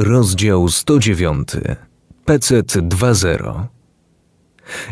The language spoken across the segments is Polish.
Rozdział 109. PC 2.0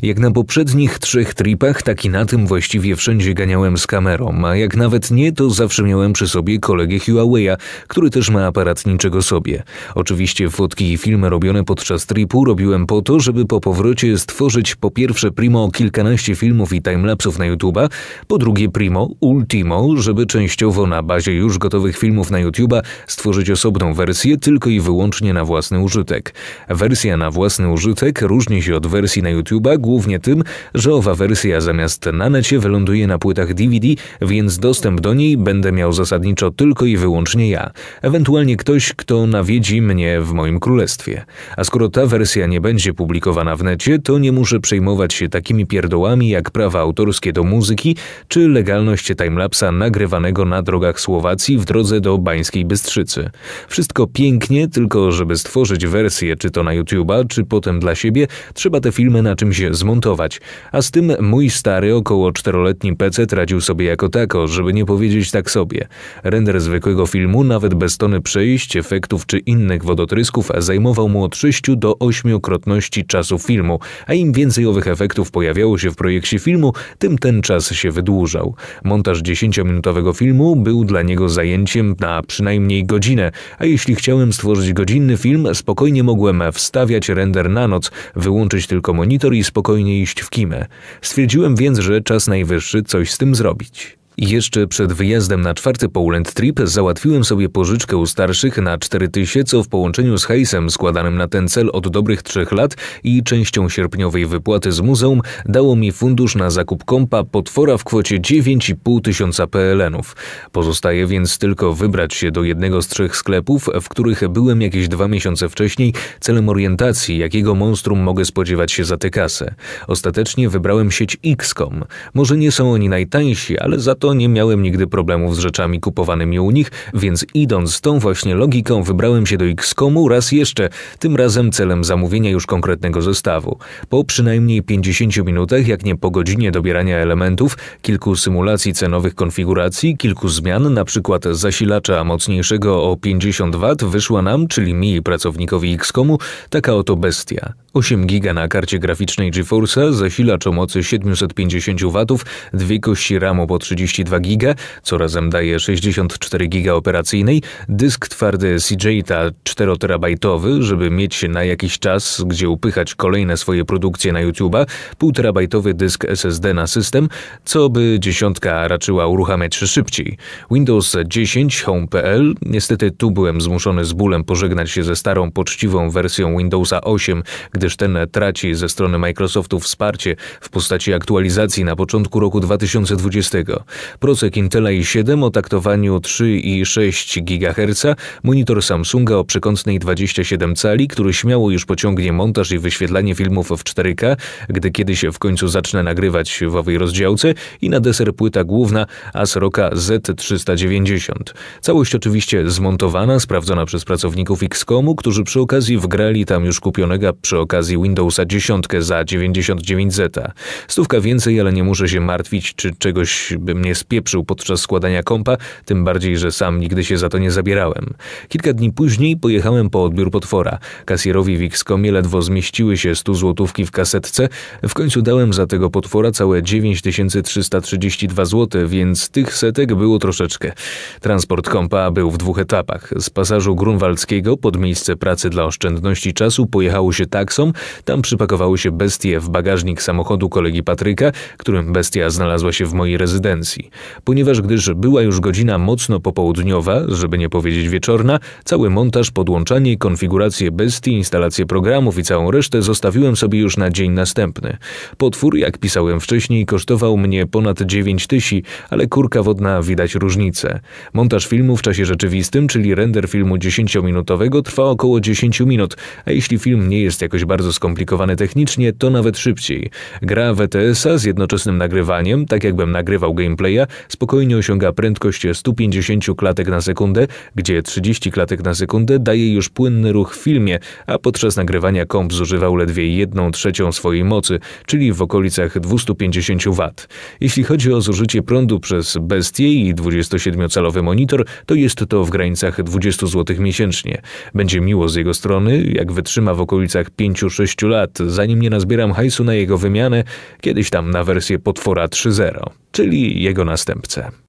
jak na poprzednich trzech tripach, tak i na tym właściwie wszędzie ganiałem z kamerą, a jak nawet nie, to zawsze miałem przy sobie kolegę Huawei'a, który też ma aparat niczego sobie. Oczywiście fotki i filmy robione podczas tripu robiłem po to, żeby po powrocie stworzyć po pierwsze primo kilkanaście filmów i timelapsów na YouTube'a, po drugie primo ultimo, żeby częściowo na bazie już gotowych filmów na YouTube'a stworzyć osobną wersję tylko i wyłącznie na własny użytek. Wersja na własny użytek różni się od wersji na YouTube głównie tym, że owa wersja zamiast na necie wyląduje na płytach DVD, więc dostęp do niej będę miał zasadniczo tylko i wyłącznie ja, ewentualnie ktoś, kto nawiedzi mnie w moim królestwie. A skoro ta wersja nie będzie publikowana w necie, to nie muszę przejmować się takimi pierdołami jak prawa autorskie do muzyki czy legalność timelapsa nagrywanego na drogach Słowacji w drodze do Bańskiej Bystrzycy. Wszystko pięknie, tylko żeby stworzyć wersję czy to na YouTube'a, czy potem dla siebie, trzeba te filmy na czymś się zmontować. A z tym mój stary, około czteroletni PC tracił sobie jako tako, żeby nie powiedzieć tak sobie. Render zwykłego filmu, nawet bez tony przejść, efektów czy innych wodotrysków, zajmował mu od 6 do 8 krotności czasu filmu, a im więcej owych efektów pojawiało się w projekcie filmu, tym ten czas się wydłużał. Montaż 10-minutowego filmu był dla niego zajęciem na przynajmniej godzinę, a jeśli chciałem stworzyć godzinny film, spokojnie mogłem wstawiać render na noc, wyłączyć tylko monitor i spokojnie iść w kimę. Stwierdziłem więc, że czas najwyższy coś z tym zrobić. Jeszcze przed wyjazdem na czwarty Poland Trip załatwiłem sobie pożyczkę u starszych na 4000 w połączeniu z hejsem składanym na ten cel od dobrych trzech lat i częścią sierpniowej wypłaty z muzeum dało mi fundusz na zakup kompa potwora w kwocie 9,5 tysiąca PLN-ów. Pozostaje więc tylko wybrać się do jednego z trzech sklepów, w których byłem jakieś dwa miesiące wcześniej celem orientacji, jakiego monstrum mogę spodziewać się za tę kasę. Ostatecznie wybrałem sieć X.com. Może nie są oni najtańsi, ale za to to nie miałem nigdy problemów z rzeczami kupowanymi u nich, więc idąc z tą właśnie logiką wybrałem się do XCOMu raz jeszcze, tym razem celem zamówienia już konkretnego zestawu. Po przynajmniej 50 minutach, jak nie po godzinie dobierania elementów, kilku symulacji cenowych konfiguracji, kilku zmian, na przykład zasilacza mocniejszego o 50 W wyszła nam, czyli mi pracownikowi XCOMu, taka oto bestia. 8 GB na karcie graficznej GeForce'a, zasilacz o mocy 750 W, dwie kości RAMu po 32 GB, co razem daje 64 GB operacyjnej, dysk twardy CJ-ta 4 terabajtowy, żeby mieć na jakiś czas, gdzie upychać kolejne swoje produkcje na YouTube'a, półterabajtowy dysk SSD na system, co by dziesiątka raczyła uruchamiać szybciej. Windows 10 Home.pl, niestety tu byłem zmuszony z bólem pożegnać się ze starą, poczciwą wersją Windowsa 8, gdy gdyż ten traci ze strony Microsoftu wsparcie w postaci aktualizacji na początku roku 2020. Procek Intela i7 o taktowaniu 3,6 GHz, monitor Samsunga o przekątnej 27 cali, który śmiało już pociągnie montaż i wyświetlanie filmów w 4K, gdy kiedyś w końcu zacznę nagrywać w owej rozdziałce i na deser płyta główna ASRoka Z390. Całość oczywiście zmontowana, sprawdzona przez pracowników XCOMu, którzy przy okazji wgrali tam już kupionego przy okazji okazji Windowsa 10 za 99 zeta. Stówka więcej, ale nie muszę się martwić, czy czegoś bym nie spieprzył podczas składania kompa, tym bardziej, że sam nigdy się za to nie zabierałem. Kilka dni później pojechałem po odbiór potwora. Kasjerowi w Xcomie ledwo zmieściły się 100 złotówki w kasetce. W końcu dałem za tego potwora całe 9332 zł, więc tych setek było troszeczkę. Transport kompa był w dwóch etapach. Z pasażu grunwaldzkiego pod miejsce pracy dla oszczędności czasu pojechało się taksą, tam przypakowały się bestie w bagażnik samochodu kolegi Patryka, którym bestia znalazła się w mojej rezydencji. Ponieważ gdyż była już godzina mocno popołudniowa, żeby nie powiedzieć wieczorna, cały montaż, podłączanie, konfigurację bestii, instalację programów i całą resztę zostawiłem sobie już na dzień następny. Potwór, jak pisałem wcześniej, kosztował mnie ponad 9 tysięcy, ale kurka wodna widać różnicę. Montaż filmu w czasie rzeczywistym, czyli render filmu 10-minutowego trwa około 10 minut, a jeśli film nie jest jakoś bardzo skomplikowane technicznie, to nawet szybciej. Gra WTS-a z jednoczesnym nagrywaniem, tak jakbym nagrywał gameplaya, spokojnie osiąga prędkość 150 klatek na sekundę, gdzie 30 klatek na sekundę daje już płynny ruch w filmie, a podczas nagrywania komp zużywał ledwie 1 trzecią swojej mocy, czyli w okolicach 250 W. Jeśli chodzi o zużycie prądu przez Bestie i 27-calowy monitor, to jest to w granicach 20 zł miesięcznie. Będzie miło z jego strony, jak wytrzyma w okolicach 5 56 lat, zanim nie nazbieram hajsu na jego wymianę, kiedyś tam na wersję potwora 3.0, czyli jego następcę.